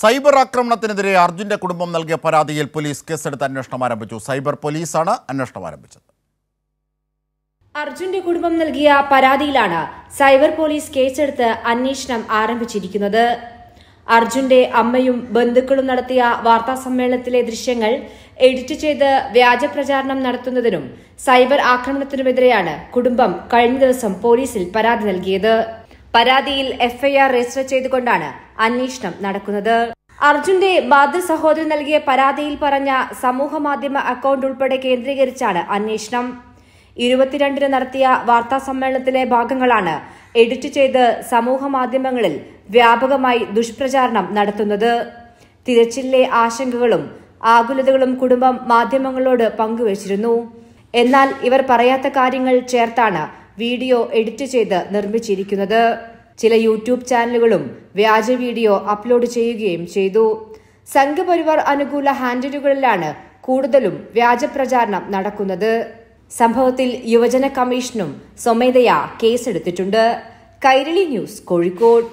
cyber ആക്രമണത്തിനെതിരെ അർജുൻ്റെ കുടുംബം നൽകിയ പരാതിയിൽ പോലീസ് കേസെടുത്ത് അന്വേഷണം ആരംഭിച്ചു സൈബർ പോലീസാണ് അന്വേഷണം ആരംഭിച്ചത് അർജുന്റെ കുടുംബം നൽകിയ പരാതിയിലാണ് സൈബർ പോലീസ് കേസെടുത്ത് അന്വേഷണം ആരംഭിച്ചിരിക്കുന്നത് അർജുന്റെ അമ്മയും ബന്ധുക്കളും നടത്തിയ വാർത്താ സമ്മേളനത്തിലെ ദൃശ്യങ്ങൾ എഡിറ്റ് ചെയ്ത് വ്യാജപ്രചാരണം നടത്തുന്നതിനും സൈബർ ആക്രമണത്തിനുമെതിരെയാണ് കുടുംബം കഴിഞ്ഞ ദിവസം പോലീസിൽ പരാതി നൽകിയത് പരാതിയിൽ എഫ്ഐആർ രജിസ്റ്റർ ചെയ്തുകൊണ്ടാണ് അന്വേഷണം നടക്കുന്നത് അർജുന്റെ ബാദ്ര സഹോദരൻ നൽകിയ പരാതിയിൽ പറഞ്ഞ സമൂഹമാധ്യമ അക്കൌണ്ട് ഉൾപ്പെടെ കേന്ദ്രീകരിച്ചാണ് അന്വേഷണം ഇരുപത്തിരണ്ടിന് നടത്തിയ വാർത്താ സമ്മേളനത്തിലെ ഭാഗങ്ങളാണ് എഡിറ്റ് ചെയ്ത് സമൂഹമാധ്യമങ്ങളിൽ വ്യാപകമായി ദുഷ്പ്രചാരണം നടത്തുന്നത് തിരച്ചിലിലെ ആശങ്കകളും ആകുലതകളും കുടുംബം മാധ്യമങ്ങളോട് പങ്കുവച്ചിരുന്നു എന്നാൽ ഇവർ പറയാത്ത കാര്യങ്ങൾ ചേർത്താണ് വീഡിയോ എഡിറ്റ് ചെയ്ത് നിർമ്മിച്ചിരിക്കുന്നത് ചില യൂട്യൂബ് ചാനലുകളും വ്യാജ വീഡിയോ അപ്ലോഡ് ചെയ്യുകയും ചെയ്തു സംഘപരിവാർ അനുകൂല ഹാൻഡിലുകളിലാണ് കൂടുതലും വ്യാജ പ്രചാരണം നടക്കുന്നത് സംഭവത്തിൽ യുവജന കമ്മീഷനും സ്വമേധയാ കേസെടുത്തിട്ടുണ്ട് കൈരളി ന്യൂസ് കോഴിക്കോട്